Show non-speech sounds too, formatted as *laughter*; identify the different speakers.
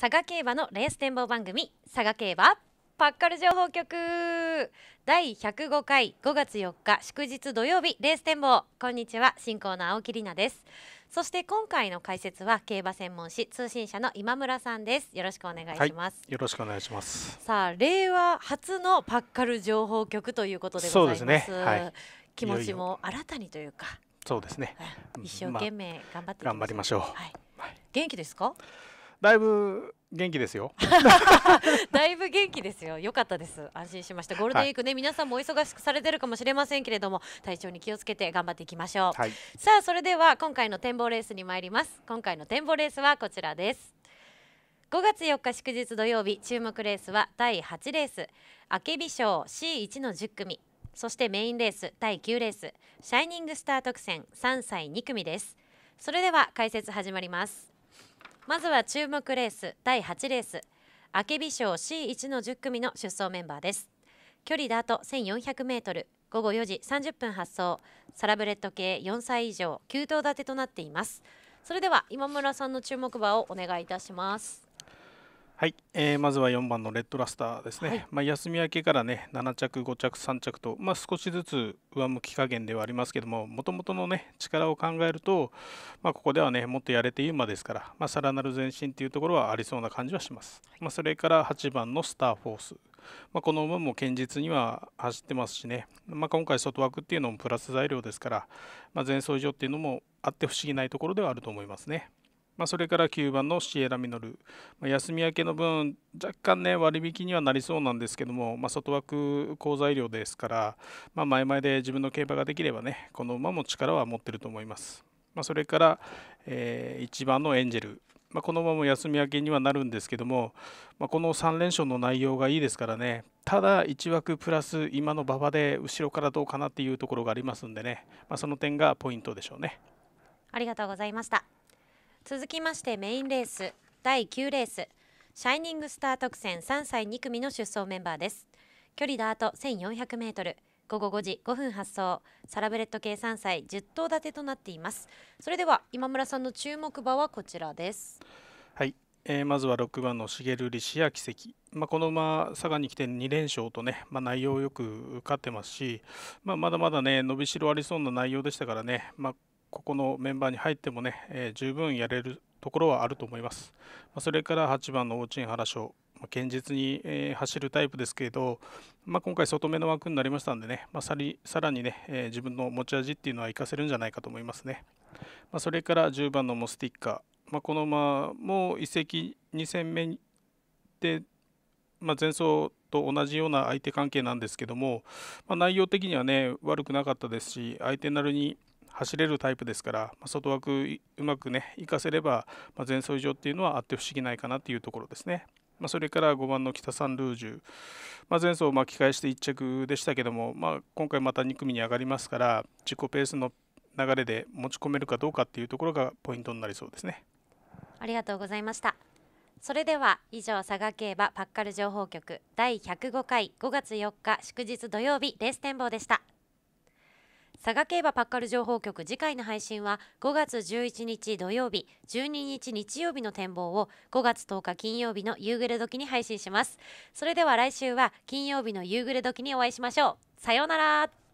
Speaker 1: 佐賀競馬のレース展望番組佐賀競馬パッカル情報局第105回5月4日祝日土曜日レース展望こんにちは進行の青木里奈ですそして今回の解説は競馬専門誌通信社の今村さんです。よろしくお願いします。は
Speaker 2: い、よろしくお願いします。
Speaker 1: さあ、令和初のパッカル情報局ということでございます。すねはい、気持ちも新たにというか。
Speaker 2: そうですね。一生懸命頑張って、まあ、頑張りましょう。はい、元気ですか？だいぶ元気ですよ
Speaker 1: *laughs* だいぶ元気ですよ良かったです安心しましたゴールデンウィークね、はい、皆さんもお忙しくされてるかもしれませんけれども体調に気をつけて頑張っていきましょう、はい、さあそれでは今回の展望レースに参ります今回の展望レースはこちらです5月4日祝日土曜日注目レースは第8レースあけび賞 C1 の10組そしてメインレース第9レースシャイニングスター特選3歳2組ですそれでは解説始まりますまずは注目レース第8レースあけび賞 C1 の10組の出走メンバーです距離ダート 1400m 午後4時30分発送サラブレッド系4歳以上9頭立てとなっていますそれでは今村さんの注目馬をお願いいたします
Speaker 2: はい、えー、まずは4番のレッドラスターですね、はい、まあ、休み明けからね7着、5着、3着と、まあ、少しずつ上向き加減ではありますけども、もともとの、ね、力を考えると、まあ、ここではねもっとやれていい馬ですから、まあ、さらなる前進というところはありそうな感じはします。まそれから8番のスターフォース、まこの馬も堅実には走ってますしね、ま今回、外枠っていうのもプラス材料ですから、ま前走以上っていうのもあって不思議ないところではあると思いますね。まあ、それから9番のシエラ・ミノル、まあ、休み明けの分、若干ね、割引にはなりそうなんですけども、まあ、外枠好材料ですから、まあ、前々で自分の競馬ができればね、この馬も力は持ってると思います。まあ、それから、えー、1番のエンジェル、まあ、このまま休み明けにはなるんですけども、まあ、この3連勝の内容がいいですからね、ただ1枠プラス今の馬場で後ろからどうかなっていうところがありますんでね、まあ、その点がポイントでしょうね。
Speaker 1: ありがとうございました。続きましてメインレース第9レースシャイニングスター特選3歳2組の出走メンバーです距離ダート 1400m 午後5時5分発送サラブレッド計3歳10頭立てとなっていますそれでは今村さんの注目馬はこちらです
Speaker 2: はい、えー、まずは6番の茂利志也奇跡まあ、この馬、佐賀に来て2連勝とね、まあ、内容よく勝ってますし、まあ、まだまだね、伸びしろありそうな内容でしたからね、まあ、ここのメンバーに入ってもね、えー、十分やれるところはあると思います。まあ、それから8番の大ー原翔ま堅実に、え走るタイプですけれど、まあ、今回外目の枠になりましたんでね、まあ、さりさらにね、え自分の持ち味っていうのは活かせるんじゃないかと思いますね。まあ、それから10番のモスティッカー、まあ、この馬も移籍2戦目で、まあ、前走と同じような相手関係なんですけども、まあ、内容的にはね悪くなかったですし相手なりに走れるタイプですから、ま外枠うまくね、活かせれば、ま前走以上っていうのはあって不思議ないかなっていうところですね。まあ、それから5番の北サンルージュ、まあ、前走巻き返して1着でしたけども、まあ、今回また2組に上がりますから自己ペースの流れで持ち込めるかどうかっていうところがポイントになりそうですね
Speaker 1: ありがとうございましたそれでは以上佐賀競馬パッカル情報局第105回5月4日祝日土曜日レース展望でした。佐賀競馬パッカル情報局次回の配信は5月11日土曜日12日日曜日の展望を5月10日金曜日の夕暮れ時に配信しますそれでは来週は金曜日の夕暮れ時にお会いしましょうさようなら